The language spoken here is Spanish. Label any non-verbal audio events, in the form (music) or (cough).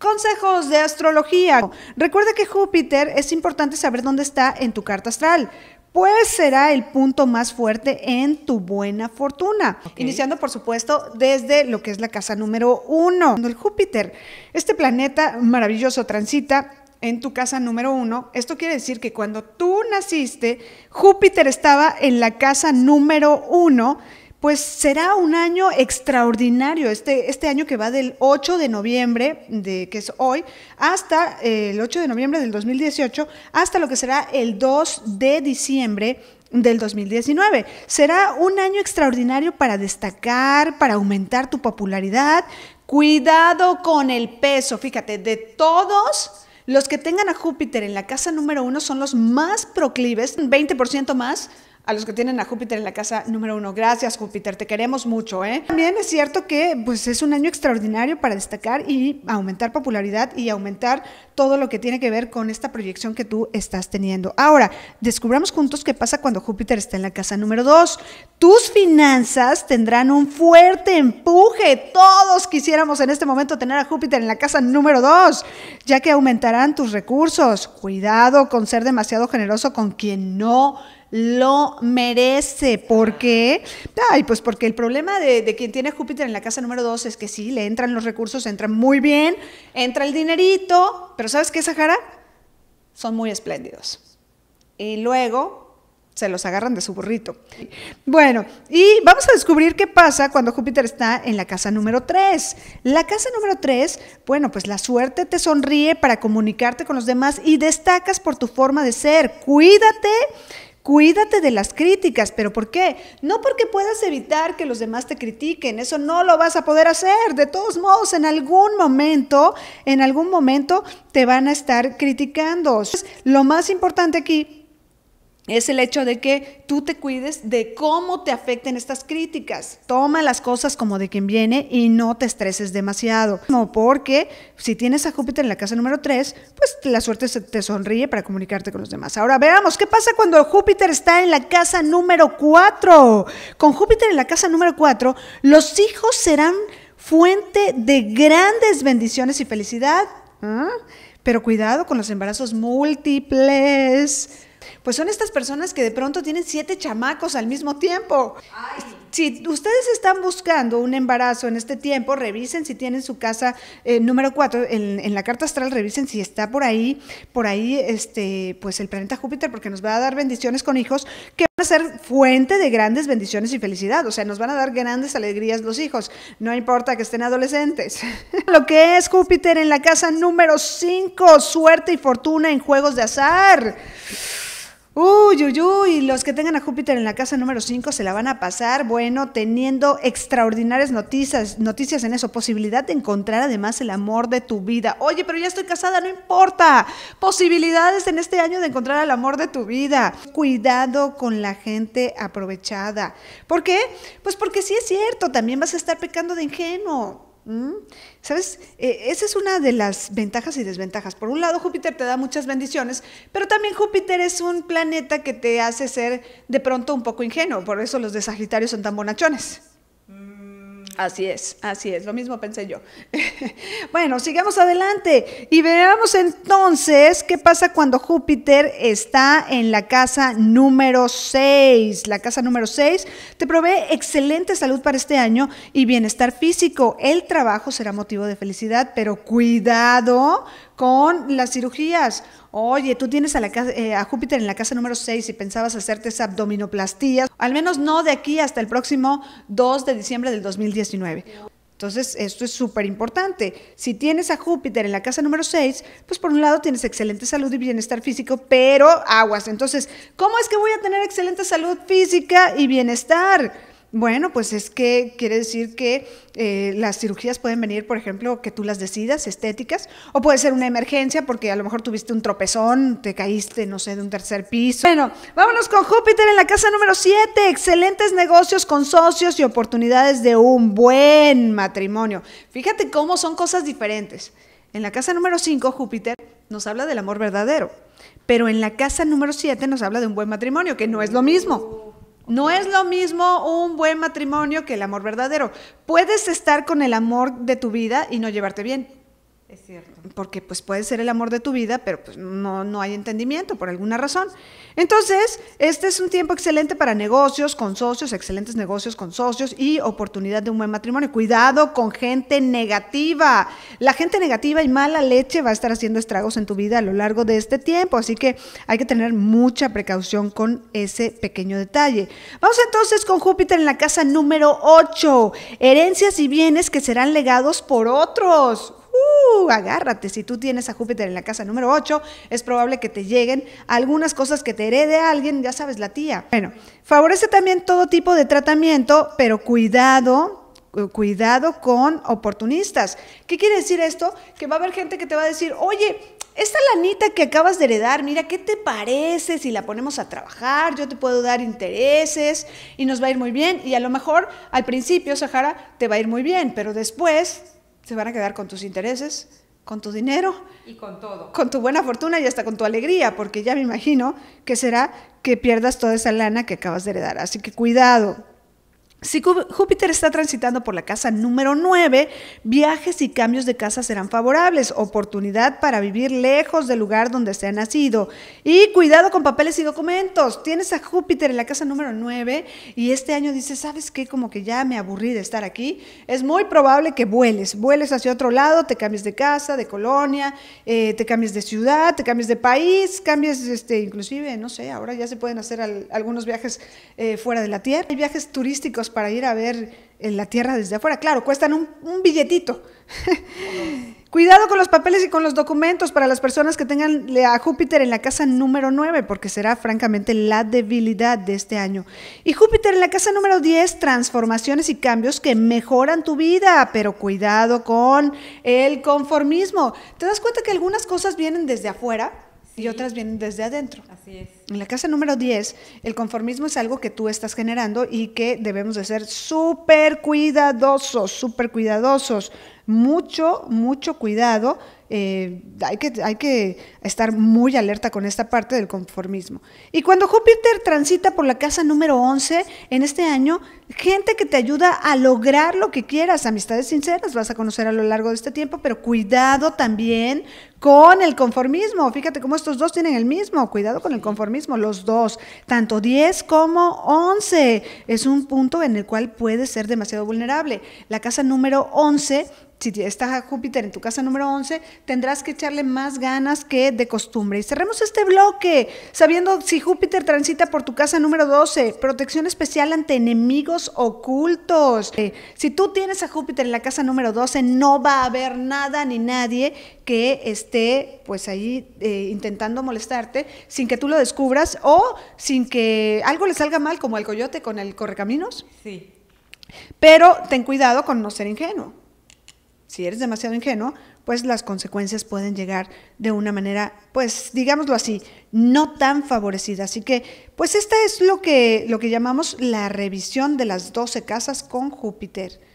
Consejos de astrología. Recuerda que Júpiter es importante saber dónde está en tu carta astral, pues será el punto más fuerte en tu buena fortuna. Iniciando, por supuesto, desde lo que es la casa número uno, el Júpiter. Este planeta maravilloso transita en tu casa número uno. Esto quiere decir que cuando tú naciste, Júpiter estaba en la casa número uno pues será un año extraordinario, este, este año que va del 8 de noviembre, de, que es hoy, hasta eh, el 8 de noviembre del 2018, hasta lo que será el 2 de diciembre del 2019. Será un año extraordinario para destacar, para aumentar tu popularidad. Cuidado con el peso, fíjate, de todos los que tengan a Júpiter en la casa número uno son los más proclives, 20% más a los que tienen a Júpiter en la casa número uno. Gracias, Júpiter, te queremos mucho, ¿eh? También es cierto que pues, es un año extraordinario para destacar y aumentar popularidad y aumentar todo lo que tiene que ver con esta proyección que tú estás teniendo. Ahora, descubramos juntos qué pasa cuando Júpiter está en la casa número dos. Tus finanzas tendrán un fuerte empuje. Todos quisiéramos en este momento tener a Júpiter en la casa número dos, ya que aumentarán tus recursos. Cuidado con ser demasiado generoso con quien no lo merece. ¿Por qué? Ay, pues porque el problema de, quien tiene Júpiter en la casa número dos es que sí, le entran los recursos, entran muy bien, entra el dinerito, pero ¿sabes qué, Sahara? Son muy espléndidos. Y luego se los agarran de su burrito. Bueno, y vamos a descubrir qué pasa cuando Júpiter está en la casa número 3. La casa número 3, bueno, pues la suerte te sonríe para comunicarte con los demás y destacas por tu forma de ser. Cuídate Cuídate de las críticas, pero ¿por qué? No porque puedas evitar que los demás te critiquen, eso no lo vas a poder hacer. De todos modos, en algún momento, en algún momento te van a estar criticando. lo más importante aquí es el hecho de que tú te cuides de cómo te afecten estas críticas. Toma las cosas como de quien viene y no te estreses demasiado. No, porque si tienes a Júpiter en la casa número 3, pues la suerte te sonríe para comunicarte con los demás. Ahora veamos qué pasa cuando Júpiter está en la casa número 4. Con Júpiter en la casa número 4, los hijos serán fuente de grandes bendiciones y felicidad. ¿ah? Pero cuidado con los embarazos múltiples pues son estas personas que de pronto tienen siete chamacos al mismo tiempo. Si ustedes están buscando un embarazo en este tiempo, revisen si tienen su casa eh, número cuatro en, la carta astral, revisen si está por ahí, por ahí este, pues el planeta Júpiter, porque nos va a dar bendiciones con hijos que van a ser fuente de grandes bendiciones y felicidad. O sea, nos van a dar grandes alegrías los hijos, no importa que estén adolescentes. (laughs) Lo que es Júpiter en la casa número cinco, suerte y fortuna en juegos de azar. Uy, uy, uy, los que tengan a Júpiter en la casa número 5 se la van a pasar, bueno, teniendo extraordinarias noticias, noticias en eso, posibilidad de encontrar además el amor de tu vida. Oye, pero ya estoy casada, no importa. Posibilidades en este año de encontrar el amor de tu vida. Cuidado con la gente aprovechada. ¿Por qué? Pues porque sí es cierto, también vas a estar pecando de ingenuo ¿Mm? ¿Sabes? Eh, esa es una de las ventajas y desventajas. Por un lado, Júpiter te da muchas bendiciones, pero también Júpiter es un planeta que te hace ser de pronto un poco ingenuo. Por eso los de Sagitario son tan bonachones. Mm. Así es, así es, lo mismo pensé yo. (laughs) (laughs) Bueno, sigamos adelante y veamos entonces qué pasa cuando Júpiter está en la casa número 6. La casa número 6 te provee excelente salud para este año y bienestar físico. El trabajo será motivo de felicidad, pero cuidado con las cirugías. Oye, tú tienes a, eh, Júpiter en la casa número 6 y pensabas hacerte esa abdominoplastía. al menos no de aquí hasta el próximo 2 de diciembre del 2019. Entonces, esto es súper importante. Si tienes a Júpiter en la casa número 6, pues por un lado tienes excelente salud y bienestar físico, pero aguas. Entonces, ¿cómo es que voy a tener excelente salud física y bienestar? Bueno, pues es que quiere decir que eh, las cirugías pueden venir, por ejemplo, que tú las decidas, estéticas, o puede ser una emergencia porque a lo mejor tuviste un tropezón, te caíste, no sé, de un tercer piso. Bueno, vámonos con Júpiter en la casa número 7. Excelentes negocios con socios y oportunidades de un buen matrimonio. Fíjate cómo son cosas diferentes. En la casa número 5, Júpiter nos habla del amor verdadero, pero en la casa número 7 nos habla de un buen matrimonio, que no es lo mismo. No es lo mismo un buen matrimonio que el amor verdadero. Puedes estar con el amor de tu vida y no llevarte bien. Es cierto. Porque pues puede ser el amor de tu vida, pero pues no, no hay entendimiento por alguna razón. Entonces, este es un tiempo excelente para negocios con socios, excelentes negocios con socios y oportunidad de un buen matrimonio. Cuidado con gente negativa. La gente negativa y mala leche va a estar haciendo estragos en tu vida a lo largo de este tiempo, así que hay que tener mucha precaución con ese pequeño detalle. Vamos entonces con Júpiter en la casa número 8, herencias y bienes que serán legados por otros uh, agárrate, si tú tienes a Júpiter en la casa número 8, es probable que te lleguen algunas cosas que te herede alguien, ya sabes, la tía. Bueno, favorece también todo tipo de tratamiento, pero cuidado cuidado con oportunistas. ¿Qué quiere decir esto? Que va a haber gente que te va a decir, oye, esta lanita que acabas de heredar, mira, ¿qué te parece si la ponemos a trabajar? Yo te puedo dar intereses y nos va a ir muy bien. Y a lo mejor al principio, Sahara, te va a ir muy bien, pero después se van a quedar con tus intereses, con tu dinero. Y con todo. Con tu buena fortuna y hasta con tu alegría, porque ya me imagino que será que pierdas toda esa lana que acabas de heredar. Así que cuidado, si Júpiter está transitando por la casa número 9, viajes y cambios de casa serán favorables, oportunidad para vivir lejos del lugar donde se ha nacido. Y cuidado con papeles y documentos. Tienes a Júpiter en la casa número 9 y este año dices, ¿sabes qué? Como que ya me aburrí de estar aquí. Es muy probable que vueles, vueles hacia otro lado, te cambies de casa, de colonia, eh, te cambies de ciudad, te cambies de país, cambies, este, inclusive, no sé, ahora ya se pueden hacer algunos viajes eh, fuera de la Tierra. Hay viajes turísticos para ir a ver en eh, la tierra desde afuera. Claro, cuestan un, un billetito. (laughs) Cuidado con los papeles y con los documentos para las personas que tengan a Júpiter en la casa número 9, porque será francamente la debilidad de este año. Y Júpiter en la casa número 10, transformaciones y cambios que mejoran tu vida, pero cuidado con el conformismo. ¿Te das cuenta que algunas cosas vienen desde afuera? y otras vienen desde adentro. Así es. En la casa número 10, el conformismo es algo que tú estás generando y que debemos de ser súper cuidadosos, súper cuidadosos. Mucho, mucho cuidado. Eh, hay, que, hay que estar muy alerta con esta parte del conformismo. Y cuando Júpiter transita por la casa número 11 en este año, gente que te ayuda a lograr lo que quieras, amistades sinceras, vas a conocer a lo largo de este tiempo, pero cuidado también con el conformismo. Fíjate cómo estos dos tienen el mismo. Cuidado con el conformismo, los dos. Tanto 10 como 11 es un punto en el cual puedes ser demasiado vulnerable. La casa número 11 si está Júpiter en tu casa número 11, tendrás que echarle más ganas que de costumbre. Y cerremos este bloque sabiendo si Júpiter transita por tu casa número 12, protección especial ante enemigos ocultos. Eh, si tú tienes a Júpiter en la casa número 12, no va a haber nada ni nadie que esté pues ahí eh, intentando molestarte sin que tú lo descubras o sin que algo le salga mal como al coyote con el correcaminos. Sí. Pero ten cuidado con no ser ingenuo. Si eres demasiado ingenuo, pues las consecuencias pueden llegar de una manera, pues digámoslo así, no tan favorecida. Así que, pues esta es lo que, lo que llamamos la revisión de las 12 casas con Júpiter.